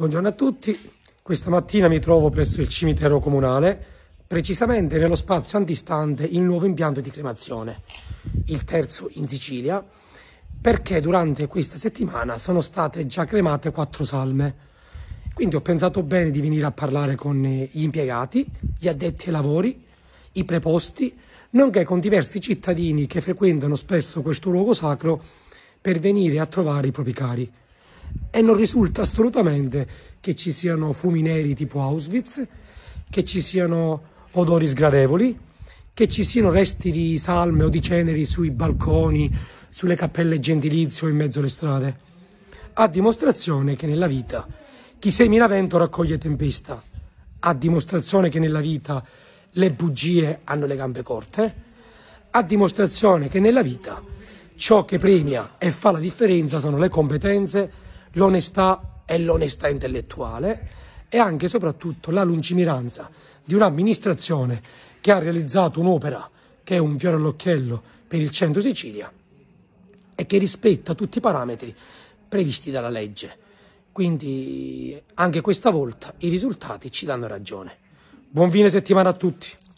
Buongiorno a tutti, questa mattina mi trovo presso il cimitero comunale, precisamente nello spazio antistante il nuovo impianto di cremazione, il terzo in Sicilia, perché durante questa settimana sono state già cremate quattro salme. Quindi ho pensato bene di venire a parlare con eh, gli impiegati, gli addetti ai lavori, i preposti, nonché con diversi cittadini che frequentano spesso questo luogo sacro per venire a trovare i propri cari e non risulta assolutamente che ci siano fumi neri tipo Auschwitz, che ci siano odori sgradevoli, che ci siano resti di salme o di ceneri sui balconi, sulle cappelle gentilizie o in mezzo alle strade. A dimostrazione che nella vita chi semina vento raccoglie tempesta. A dimostrazione che nella vita le bugie hanno le gambe corte. A dimostrazione che nella vita ciò che premia e fa la differenza sono le competenze, l'onestà e l'onestà intellettuale e anche e soprattutto la lungimiranza di un'amministrazione che ha realizzato un'opera che è un fiore all'occhiello per il centro Sicilia e che rispetta tutti i parametri previsti dalla legge. Quindi anche questa volta i risultati ci danno ragione. Buon fine settimana a tutti!